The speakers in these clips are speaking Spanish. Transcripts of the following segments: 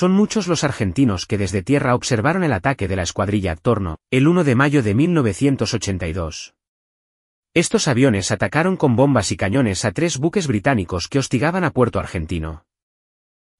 Son muchos los argentinos que desde tierra observaron el ataque de la escuadrilla Torno, el 1 de mayo de 1982. Estos aviones atacaron con bombas y cañones a tres buques británicos que hostigaban a Puerto Argentino.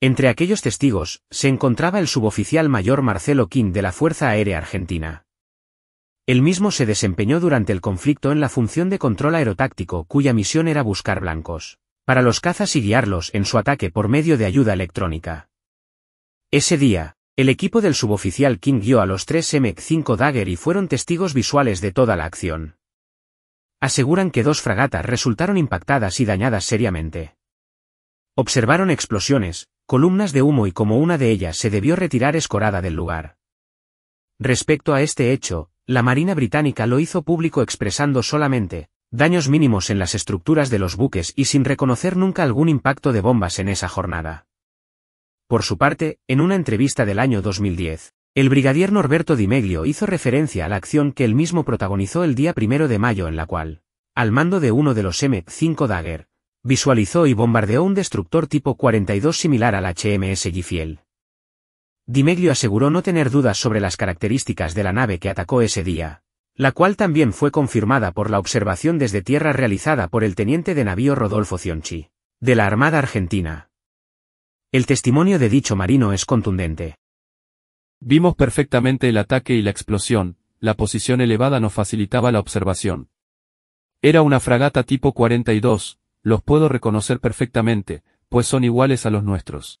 Entre aquellos testigos, se encontraba el suboficial mayor Marcelo King de la Fuerza Aérea Argentina. El mismo se desempeñó durante el conflicto en la función de control aerotáctico cuya misión era buscar blancos, para los cazas y guiarlos en su ataque por medio de ayuda electrónica. Ese día, el equipo del suboficial King guió a los tres M5 Dagger y fueron testigos visuales de toda la acción. Aseguran que dos fragatas resultaron impactadas y dañadas seriamente. Observaron explosiones, columnas de humo y como una de ellas se debió retirar escorada del lugar. Respecto a este hecho, la Marina Británica lo hizo público expresando solamente daños mínimos en las estructuras de los buques y sin reconocer nunca algún impacto de bombas en esa jornada. Por su parte, en una entrevista del año 2010, el brigadier Norberto Di Meglio hizo referencia a la acción que él mismo protagonizó el día 1 de mayo en la cual, al mando de uno de los M5 Dagger, visualizó y bombardeó un destructor tipo 42 similar al HMS Gifiel. Di Meglio aseguró no tener dudas sobre las características de la nave que atacó ese día, la cual también fue confirmada por la observación desde tierra realizada por el teniente de navío Rodolfo Cionchi, de la Armada Argentina. El testimonio de dicho marino es contundente. Vimos perfectamente el ataque y la explosión, la posición elevada nos facilitaba la observación. Era una fragata tipo 42, los puedo reconocer perfectamente, pues son iguales a los nuestros.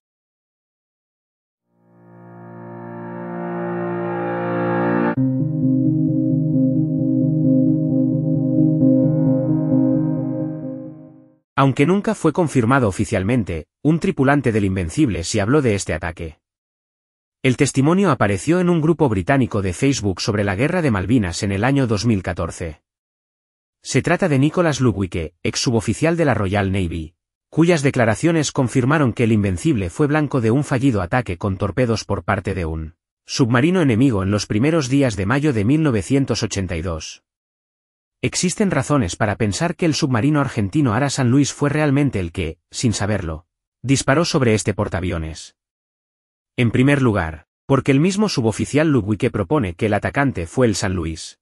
Aunque nunca fue confirmado oficialmente, un tripulante del Invencible se habló de este ataque. El testimonio apareció en un grupo británico de Facebook sobre la guerra de Malvinas en el año 2014. Se trata de Nicholas Ludwike, ex suboficial de la Royal Navy, cuyas declaraciones confirmaron que el Invencible fue blanco de un fallido ataque con torpedos por parte de un submarino enemigo en los primeros días de mayo de 1982. Existen razones para pensar que el submarino argentino Ara San Luis fue realmente el que, sin saberlo, disparó sobre este portaaviones. En primer lugar, porque el mismo suboficial que propone que el atacante fue el San Luis.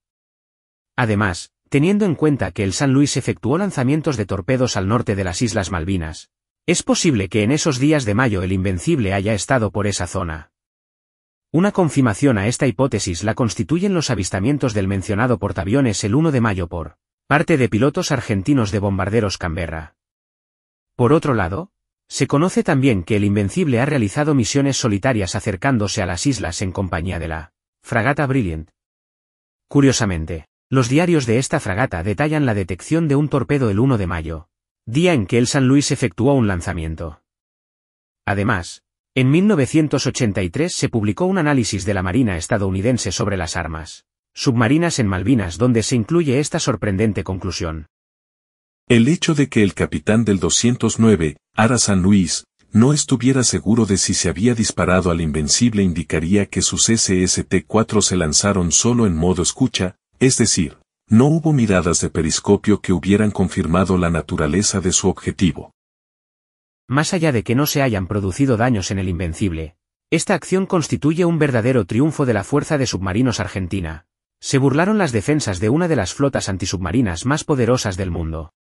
Además, teniendo en cuenta que el San Luis efectuó lanzamientos de torpedos al norte de las Islas Malvinas, es posible que en esos días de mayo el Invencible haya estado por esa zona. Una confirmación a esta hipótesis la constituyen los avistamientos del mencionado portaaviones el 1 de mayo por parte de pilotos argentinos de bombarderos Canberra. Por otro lado, se conoce también que el Invencible ha realizado misiones solitarias acercándose a las islas en compañía de la fragata Brilliant. Curiosamente, los diarios de esta fragata detallan la detección de un torpedo el 1 de mayo, día en que el San Luis efectuó un lanzamiento. Además, en 1983 se publicó un análisis de la Marina estadounidense sobre las armas submarinas en Malvinas donde se incluye esta sorprendente conclusión. El hecho de que el capitán del 209, Ara San Luis, no estuviera seguro de si se había disparado al Invencible indicaría que sus SST-4 se lanzaron solo en modo escucha, es decir, no hubo miradas de periscopio que hubieran confirmado la naturaleza de su objetivo. Más allá de que no se hayan producido daños en el Invencible, esta acción constituye un verdadero triunfo de la Fuerza de Submarinos Argentina. Se burlaron las defensas de una de las flotas antisubmarinas más poderosas del mundo.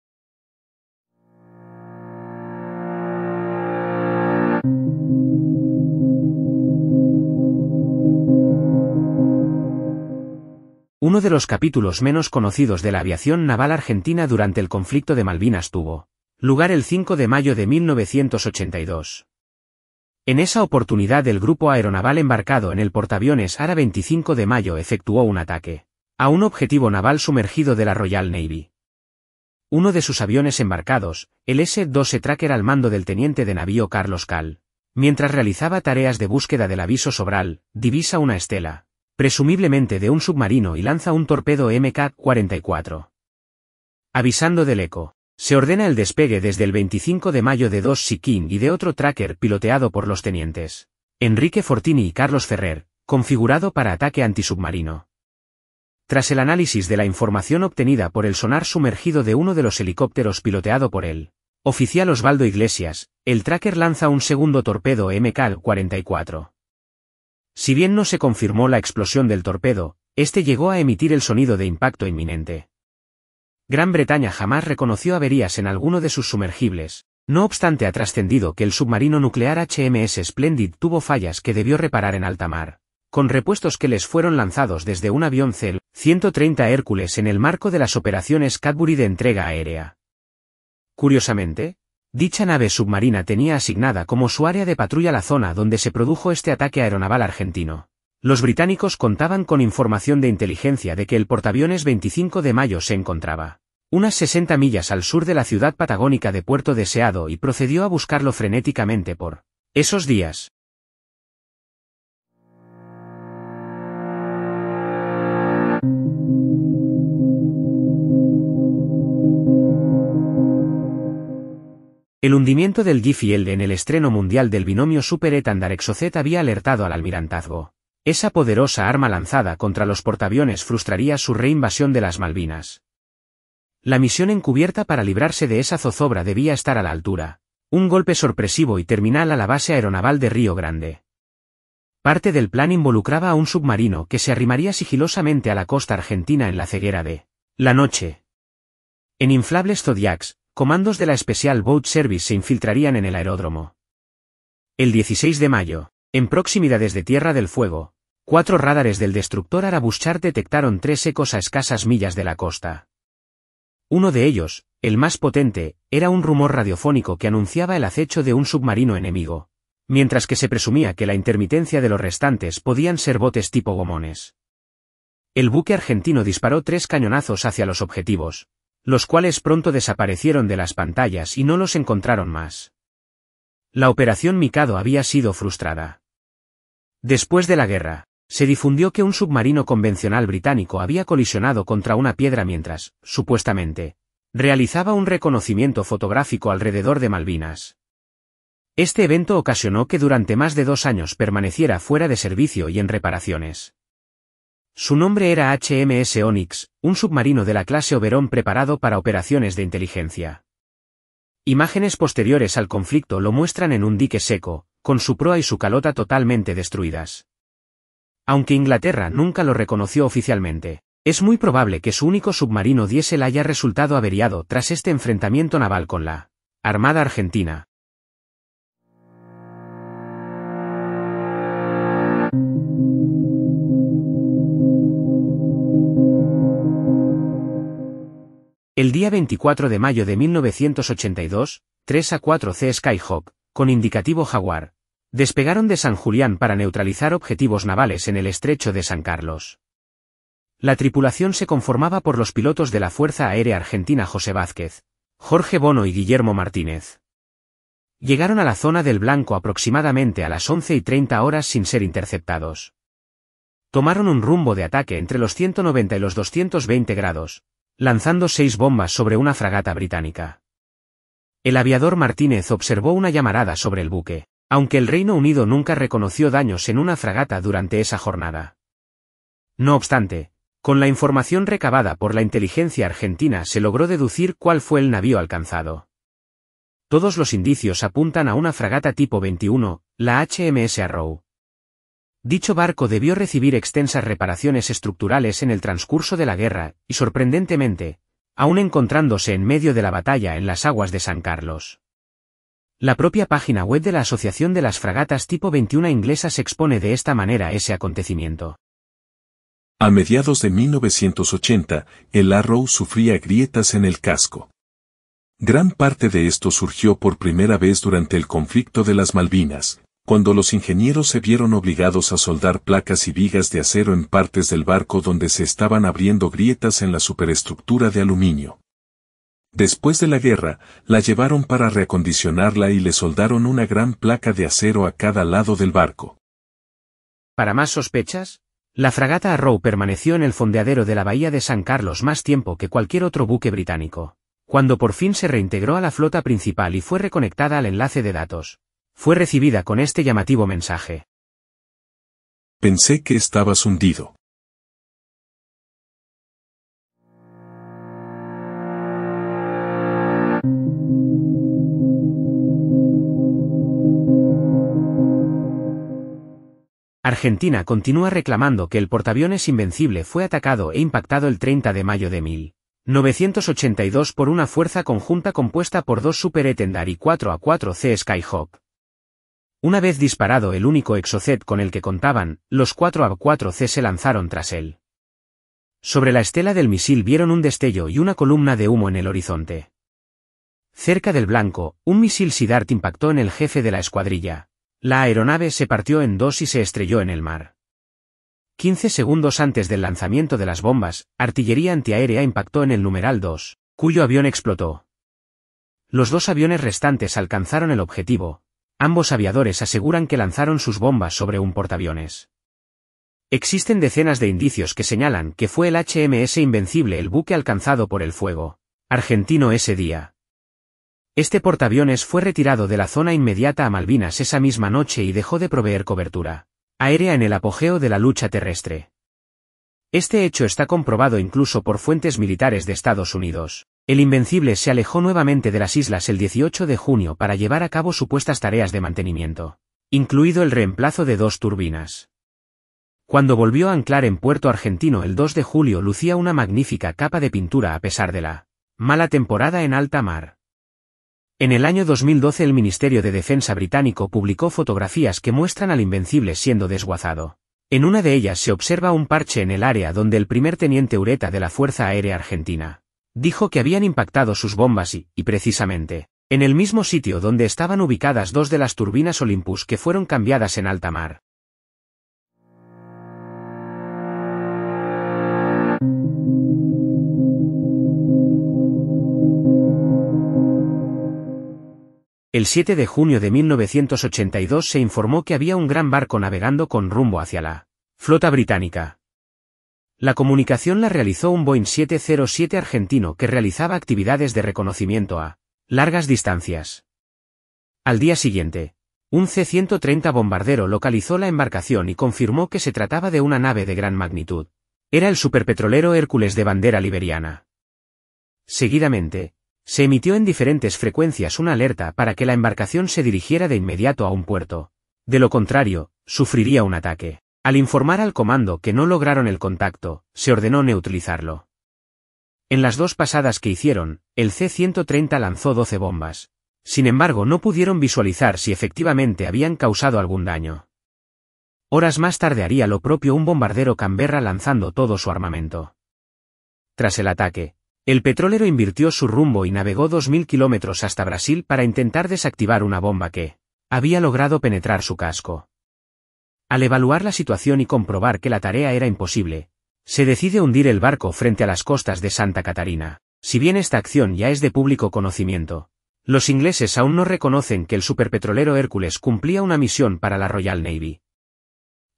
Uno de los capítulos menos conocidos de la aviación naval argentina durante el conflicto de Malvinas tuvo lugar el 5 de mayo de 1982. En esa oportunidad el grupo aeronaval embarcado en el portaaviones ARA 25 de mayo efectuó un ataque a un objetivo naval sumergido de la Royal Navy. Uno de sus aviones embarcados, el S-12 e Tracker al mando del teniente de navío Carlos Cal, mientras realizaba tareas de búsqueda del aviso Sobral, divisa una estela, presumiblemente de un submarino y lanza un torpedo MK-44. Avisando del eco, se ordena el despegue desde el 25 de mayo de dos Sikin y de otro tracker piloteado por los tenientes Enrique Fortini y Carlos Ferrer, configurado para ataque antisubmarino. Tras el análisis de la información obtenida por el sonar sumergido de uno de los helicópteros piloteado por él, oficial Osvaldo Iglesias, el tracker lanza un segundo torpedo MK-44. Si bien no se confirmó la explosión del torpedo, este llegó a emitir el sonido de impacto inminente. Gran Bretaña jamás reconoció averías en alguno de sus sumergibles, no obstante ha trascendido que el submarino nuclear HMS Splendid tuvo fallas que debió reparar en alta mar, con repuestos que les fueron lanzados desde un avión CEL 130 Hércules en el marco de las operaciones Cadbury de entrega aérea. Curiosamente, dicha nave submarina tenía asignada como su área de patrulla la zona donde se produjo este ataque aeronaval argentino. Los británicos contaban con información de inteligencia de que el portaaviones 25 de mayo se encontraba unas 60 millas al sur de la ciudad patagónica de Puerto Deseado y procedió a buscarlo frenéticamente por esos días. El hundimiento del Giffield en el estreno mundial del binomio Super e Exocet había alertado al almirantazgo esa poderosa arma lanzada contra los portaaviones frustraría su reinvasión de las Malvinas. La misión encubierta para librarse de esa zozobra debía estar a la altura. Un golpe sorpresivo y terminal a la base aeronaval de Río Grande. Parte del plan involucraba a un submarino que se arrimaría sigilosamente a la costa argentina en la ceguera de la noche. En inflables Zodiacs, comandos de la Special Boat Service se infiltrarían en el aeródromo. El 16 de mayo, en proximidades de Tierra del Fuego, Cuatro radares del destructor Arabuschar detectaron tres ecos a escasas millas de la costa. Uno de ellos, el más potente, era un rumor radiofónico que anunciaba el acecho de un submarino enemigo, mientras que se presumía que la intermitencia de los restantes podían ser botes tipo gomones. El buque argentino disparó tres cañonazos hacia los objetivos, los cuales pronto desaparecieron de las pantallas y no los encontraron más. La operación Mikado había sido frustrada. Después de la guerra, se difundió que un submarino convencional británico había colisionado contra una piedra mientras, supuestamente, realizaba un reconocimiento fotográfico alrededor de Malvinas. Este evento ocasionó que durante más de dos años permaneciera fuera de servicio y en reparaciones. Su nombre era HMS Onyx, un submarino de la clase Oberon preparado para operaciones de inteligencia. Imágenes posteriores al conflicto lo muestran en un dique seco, con su proa y su calota totalmente destruidas. Aunque Inglaterra nunca lo reconoció oficialmente, es muy probable que su único submarino diésel haya resultado averiado tras este enfrentamiento naval con la Armada Argentina. El día 24 de mayo de 1982, 3 a 4 C Skyhawk, con indicativo Jaguar, Despegaron de San Julián para neutralizar objetivos navales en el estrecho de San Carlos. La tripulación se conformaba por los pilotos de la Fuerza Aérea Argentina José Vázquez, Jorge Bono y Guillermo Martínez. Llegaron a la zona del Blanco aproximadamente a las 11 y 30 horas sin ser interceptados. Tomaron un rumbo de ataque entre los 190 y los 220 grados, lanzando seis bombas sobre una fragata británica. El aviador Martínez observó una llamarada sobre el buque aunque el Reino Unido nunca reconoció daños en una fragata durante esa jornada. No obstante, con la información recabada por la inteligencia argentina se logró deducir cuál fue el navío alcanzado. Todos los indicios apuntan a una fragata tipo 21, la HMS Arrow. Dicho barco debió recibir extensas reparaciones estructurales en el transcurso de la guerra, y sorprendentemente, aún encontrándose en medio de la batalla en las aguas de San Carlos. La propia página web de la Asociación de las Fragatas Tipo 21 Inglesas expone de esta manera ese acontecimiento. A mediados de 1980, el Arrow sufría grietas en el casco. Gran parte de esto surgió por primera vez durante el conflicto de las Malvinas, cuando los ingenieros se vieron obligados a soldar placas y vigas de acero en partes del barco donde se estaban abriendo grietas en la superestructura de aluminio. Después de la guerra, la llevaron para reacondicionarla y le soldaron una gran placa de acero a cada lado del barco. Para más sospechas, la fragata Arrow permaneció en el fondeadero de la bahía de San Carlos más tiempo que cualquier otro buque británico. Cuando por fin se reintegró a la flota principal y fue reconectada al enlace de datos, fue recibida con este llamativo mensaje. Pensé que estabas hundido. Argentina continúa reclamando que el portaaviones Invencible fue atacado e impactado el 30 de mayo de 1982 por una fuerza conjunta compuesta por dos Super Etendard y 4A4C Skyhawk. Una vez disparado el único exocet con el que contaban, los 4A4C se lanzaron tras él. Sobre la estela del misil vieron un destello y una columna de humo en el horizonte. Cerca del blanco, un misil Sidart impactó en el jefe de la escuadrilla, la aeronave se partió en dos y se estrelló en el mar. 15 segundos antes del lanzamiento de las bombas, artillería antiaérea impactó en el numeral 2, cuyo avión explotó. Los dos aviones restantes alcanzaron el objetivo. Ambos aviadores aseguran que lanzaron sus bombas sobre un portaaviones. Existen decenas de indicios que señalan que fue el HMS Invencible el buque alcanzado por el fuego argentino ese día. Este portaaviones fue retirado de la zona inmediata a Malvinas esa misma noche y dejó de proveer cobertura aérea en el apogeo de la lucha terrestre. Este hecho está comprobado incluso por fuentes militares de Estados Unidos. El Invencible se alejó nuevamente de las islas el 18 de junio para llevar a cabo supuestas tareas de mantenimiento, incluido el reemplazo de dos turbinas. Cuando volvió a anclar en Puerto Argentino el 2 de julio lucía una magnífica capa de pintura a pesar de la mala temporada en alta mar. En el año 2012 el Ministerio de Defensa británico publicó fotografías que muestran al Invencible siendo desguazado. En una de ellas se observa un parche en el área donde el primer teniente Ureta de la Fuerza Aérea Argentina dijo que habían impactado sus bombas y, y precisamente, en el mismo sitio donde estaban ubicadas dos de las turbinas Olympus que fueron cambiadas en alta mar. El 7 de junio de 1982 se informó que había un gran barco navegando con rumbo hacia la flota británica. La comunicación la realizó un Boeing 707 argentino que realizaba actividades de reconocimiento a largas distancias. Al día siguiente, un C-130 bombardero localizó la embarcación y confirmó que se trataba de una nave de gran magnitud. Era el superpetrolero Hércules de bandera liberiana. Seguidamente, se emitió en diferentes frecuencias una alerta para que la embarcación se dirigiera de inmediato a un puerto. De lo contrario, sufriría un ataque. Al informar al comando que no lograron el contacto, se ordenó neutralizarlo. En las dos pasadas que hicieron, el C-130 lanzó 12 bombas. Sin embargo, no pudieron visualizar si efectivamente habían causado algún daño. Horas más tarde haría lo propio un bombardero Canberra lanzando todo su armamento. Tras el ataque, el petrolero invirtió su rumbo y navegó 2.000 kilómetros hasta Brasil para intentar desactivar una bomba que había logrado penetrar su casco. Al evaluar la situación y comprobar que la tarea era imposible, se decide hundir el barco frente a las costas de Santa Catarina. Si bien esta acción ya es de público conocimiento, los ingleses aún no reconocen que el superpetrolero Hércules cumplía una misión para la Royal Navy.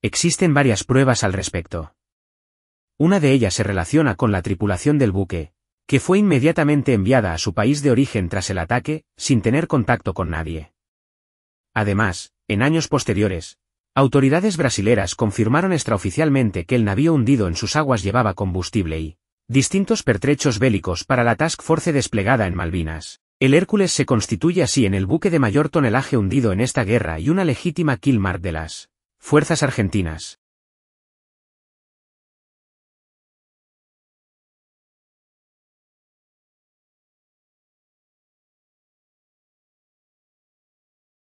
Existen varias pruebas al respecto. Una de ellas se relaciona con la tripulación del buque, que fue inmediatamente enviada a su país de origen tras el ataque, sin tener contacto con nadie. Además, en años posteriores, autoridades brasileras confirmaron extraoficialmente que el navío hundido en sus aguas llevaba combustible y distintos pertrechos bélicos para la Task Force desplegada en Malvinas. El Hércules se constituye así en el buque de mayor tonelaje hundido en esta guerra y una legítima Kilmar de las Fuerzas Argentinas.